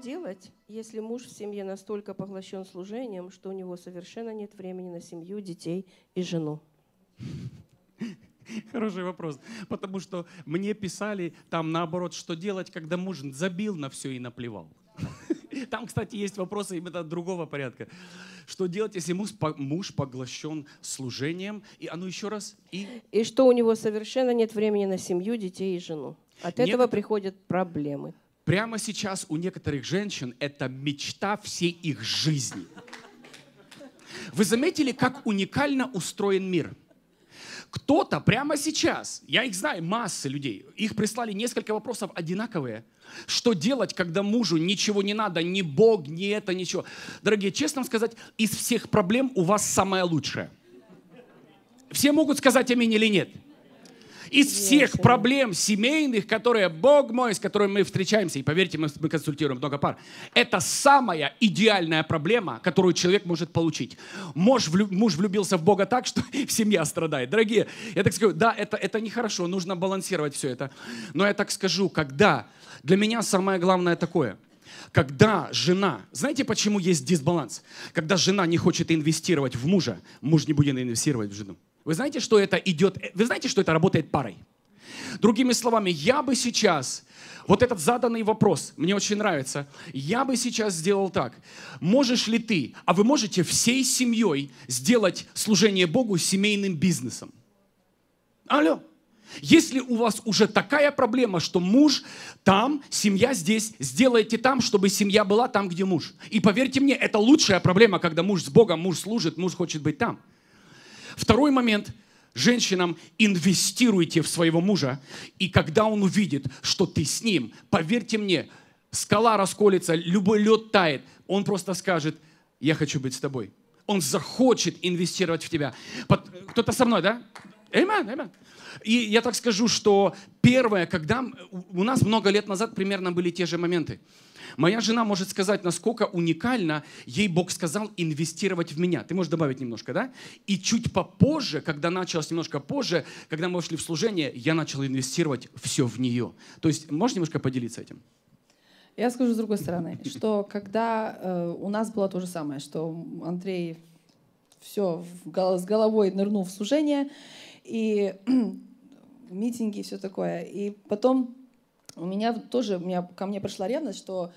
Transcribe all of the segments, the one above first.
делать, если муж в семье настолько поглощен служением, что у него совершенно нет времени на семью, детей и жену? Хороший вопрос. Потому что мне писали там наоборот, что делать, когда муж забил на все и наплевал. Там, кстати, есть вопросы именно другого порядка. Что делать, если муж, муж поглощен служением? И оно а ну, еще раз. И... и что у него совершенно нет времени на семью, детей и жену. От этого Некотор... приходят проблемы. Прямо сейчас у некоторых женщин это мечта всей их жизни. Вы заметили, как уникально устроен мир? Кто-то прямо сейчас, я их знаю, массы людей, их прислали несколько вопросов одинаковые. Что делать, когда мужу ничего не надо, ни Бог, ни это, ничего? Дорогие, честно сказать, из всех проблем у вас самое лучшее. Все могут сказать аминь или нет? Из всех проблем семейных, которые, Бог мой, с которыми мы встречаемся, и поверьте, мы, мы консультируем много пар, это самая идеальная проблема, которую человек может получить. Муж, влю, муж влюбился в Бога так, что семья страдает. Дорогие, я так скажу, да, это, это нехорошо, нужно балансировать все это. Но я так скажу, когда для меня самое главное такое – когда жена, знаете, почему есть дисбаланс? Когда жена не хочет инвестировать в мужа, муж не будет инвестировать в жену. Вы знаете, что это идет, э, вы знаете, что это работает парой? Другими словами, я бы сейчас, вот этот заданный вопрос, мне очень нравится, я бы сейчас сделал так. Можешь ли ты, а вы можете всей семьей сделать служение Богу семейным бизнесом? Алло. Если у вас уже такая проблема, что муж там, семья здесь, сделайте там, чтобы семья была там, где муж. И поверьте мне, это лучшая проблема, когда муж с Богом, муж служит, муж хочет быть там. Второй момент – Женщинам инвестируйте в своего мужа, и когда он увидит, что ты с ним, поверьте мне, скала расколется, любой лед тает, он просто скажет, я хочу быть с тобой. Он захочет инвестировать в тебя. Кто-то со мной, да? Amen, amen. И я так скажу, что первое, когда у нас много лет назад примерно были те же моменты. Моя жена может сказать, насколько уникально ей Бог сказал инвестировать в меня. Ты можешь добавить немножко, да? И чуть попозже, когда началось немножко позже, когда мы вошли в служение, я начал инвестировать все в нее. То есть можешь немножко поделиться этим? Я скажу с другой стороны, что когда э, у нас было то же самое, что Андрей все в, с головой нырнул в служение, и митинги и все такое. И потом у меня тоже у меня, ко мне пришла ревность, что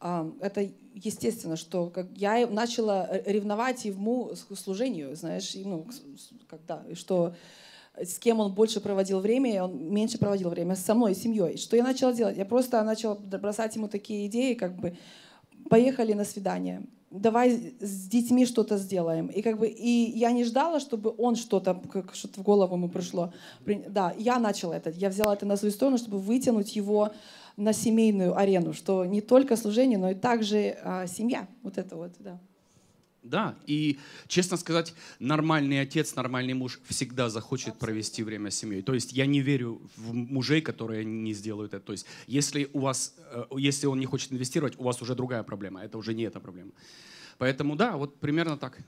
а, это естественно, что как я начала ревновать ему к служению, знаешь, ну, когда, и что с кем он больше проводил время, и он меньше проводил время со мной, семьей. Что я начала делать? Я просто начала бросать ему такие идеи, как бы поехали на свидание давай с детьми что-то сделаем. И как бы и я не ждала, чтобы он что-то, как что-то в голову ему пришло. Да, я начала это. Я взяла это на свою сторону, чтобы вытянуть его на семейную арену, что не только служение, но и также а, семья. Вот это вот, да. Да, и, честно сказать, нормальный отец, нормальный муж всегда захочет Абсолютно. провести время с семьей. То есть я не верю в мужей, которые не сделают это. То есть если, у вас, э, если он не хочет инвестировать, у вас уже другая проблема. Это уже не эта проблема. Поэтому да, вот примерно так.